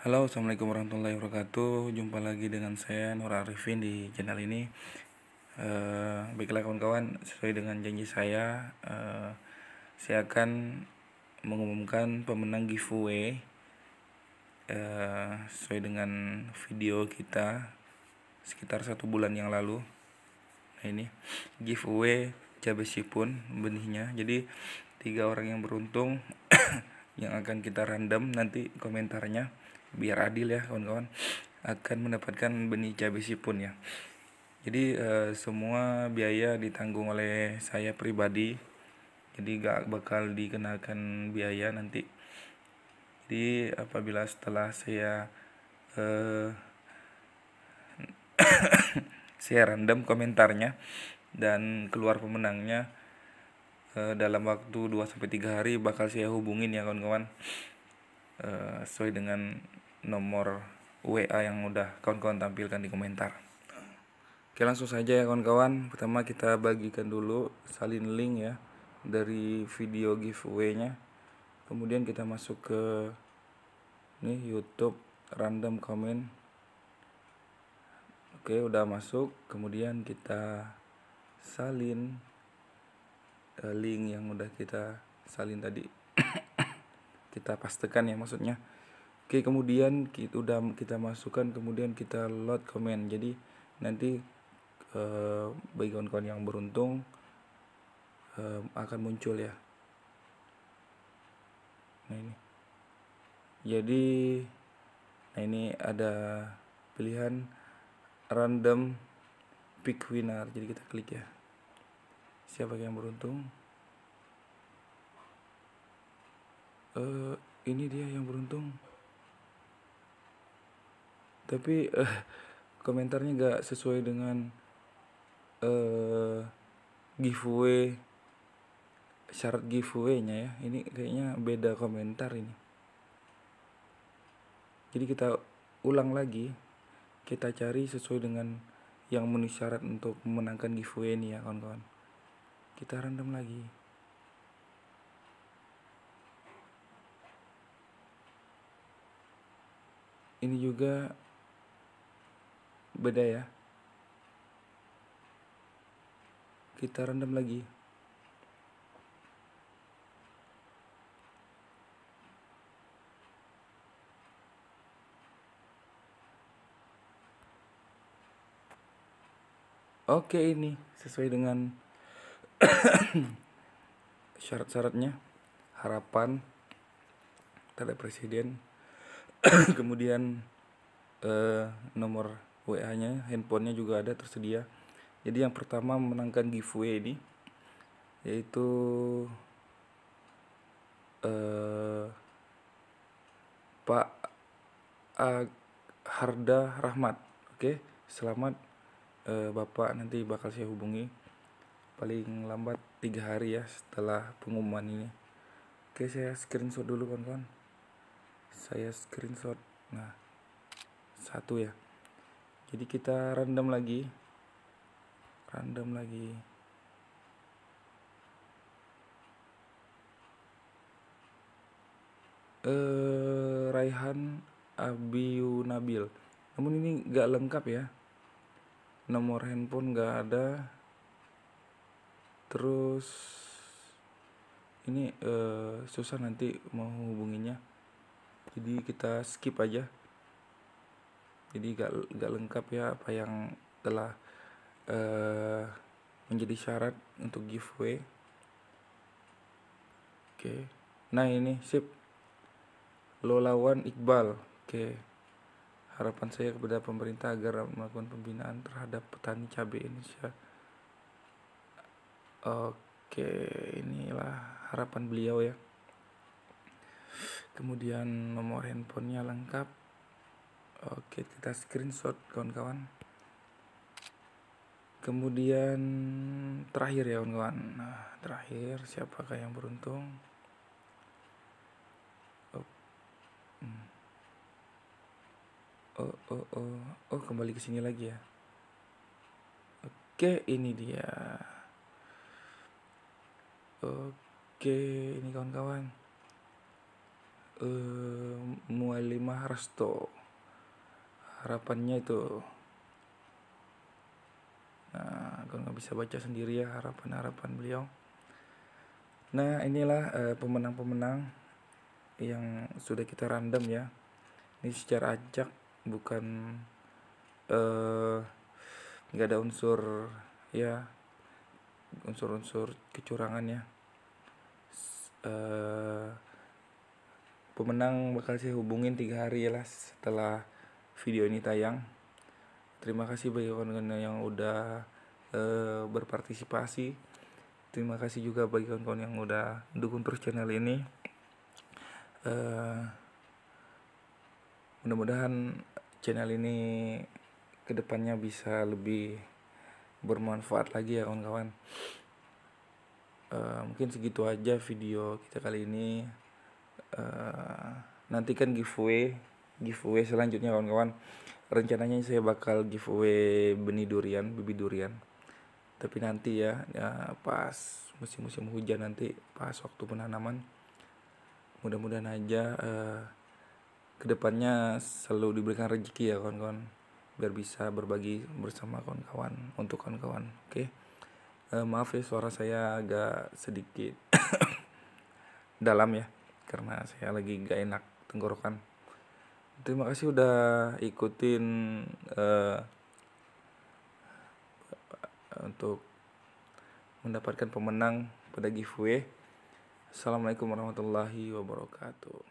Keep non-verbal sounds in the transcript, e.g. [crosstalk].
Halo, assalamualaikum warahmatullahi wabarakatuh. Jumpa lagi dengan saya Nur Arifin di channel ini. Uh, baiklah kawan-kawan, sesuai dengan janji saya, uh, saya akan mengumumkan pemenang giveaway uh, sesuai dengan video kita sekitar satu bulan yang lalu. Nah ini giveaway cabai sipun benihnya. Jadi tiga orang yang beruntung [coughs] yang akan kita random nanti komentarnya biar adil ya kawan-kawan akan mendapatkan benih cabai sipun ya jadi e, semua biaya ditanggung oleh saya pribadi jadi gak bakal dikenakan biaya nanti jadi apabila setelah saya e, [coughs] saya random komentarnya dan keluar pemenangnya e, dalam waktu 2 3 hari bakal saya hubungin ya kawan-kawan e, sesuai dengan nomor WA yang udah kawan-kawan tampilkan di komentar. Oke langsung saja ya kawan-kawan. Pertama kita bagikan dulu salin link ya dari video giveaway-nya. Kemudian kita masuk ke nih YouTube random comment. Oke udah masuk. Kemudian kita salin eh, link yang udah kita salin tadi [coughs] kita pastikan ya maksudnya Oke, kemudian kita udah kita masukkan kemudian kita load comment. Jadi nanti eh, bagi kawan-kawan yang beruntung eh, akan muncul ya. Nah ini. Jadi nah ini ada pilihan random pick winner. Jadi kita klik ya. Siapa yang beruntung? Uh, ini dia yang beruntung tapi uh, komentarnya gak sesuai dengan uh, giveaway syarat giveaway-nya ya ini kayaknya beda komentar ini jadi kita ulang lagi kita cari sesuai dengan yang memenuhi syarat untuk memenangkan giveaway ini ya kawan-kawan kita random lagi ini juga beda ya kita rendam lagi Oke ini sesuai dengan [coughs] syarat-syaratnya harapan terhadap presiden [coughs] kemudian eh, nomor WA-nya, handphonenya juga ada tersedia. Jadi yang pertama memenangkan giveaway ini yaitu eh, Pak Ag Harda Rahmat. Oke, selamat eh, Bapak nanti bakal saya hubungi paling lambat tiga hari ya setelah pengumuman ini. Oke, saya screenshot dulu kawan-kawan. Saya screenshot. Nah, satu ya jadi kita random lagi random lagi eh Raihan Abiu Nabil namun ini nggak lengkap ya nomor handphone nggak ada terus ini uh, susah nanti mau hubunginya jadi kita skip aja jadi gak, gak lengkap ya apa yang telah uh, menjadi syarat untuk giveaway oke okay. nah ini sip lo lawan Iqbal oke okay. harapan saya kepada pemerintah agar melakukan pembinaan terhadap petani cabai Indonesia oke okay. inilah harapan beliau ya kemudian nomor handphonenya lengkap Oke, kita screenshot kawan-kawan. Kemudian terakhir ya kawan-kawan. Nah, terakhir siapakah yang beruntung? Oh, hmm. oh. Oh, oh, oh. kembali ke sini lagi ya. Oke, ini dia. Oke, ini kawan-kawan. uh, eh, Mualimah Resto harapannya itu nah gue nggak bisa baca sendiri ya harapan-harapan beliau nah inilah eh, pemenang-pemenang uh, pemenang -pemenang yang sudah kita random ya ini secara acak bukan eh, nggak uh, ada unsur ya unsur-unsur kecurangan ya uh, pemenang bakal saya hubungin tiga hari ya lah setelah video ini tayang. Terima kasih bagi kawan-kawan yang udah e, berpartisipasi. Terima kasih juga bagi kawan-kawan yang udah dukung terus channel ini. E, Mudah-mudahan channel ini kedepannya bisa lebih bermanfaat lagi ya kawan-kawan. E, mungkin segitu aja video kita kali ini uh, nantikan giveaway giveaway selanjutnya kawan-kawan rencananya saya bakal giveaway benih durian bibi durian tapi nanti ya, ya pas musim-musim hujan nanti pas waktu penanaman mudah-mudahan aja eh, kedepannya selalu diberikan rezeki ya kawan-kawan biar bisa berbagi bersama kawan-kawan untuk kawan-kawan oke okay? eh, maaf ya suara saya agak sedikit [coughs] dalam ya karena saya lagi gak enak tenggorokan Terima kasih udah ikutin uh, untuk mendapatkan pemenang pada giveaway. Assalamualaikum warahmatullahi wabarakatuh.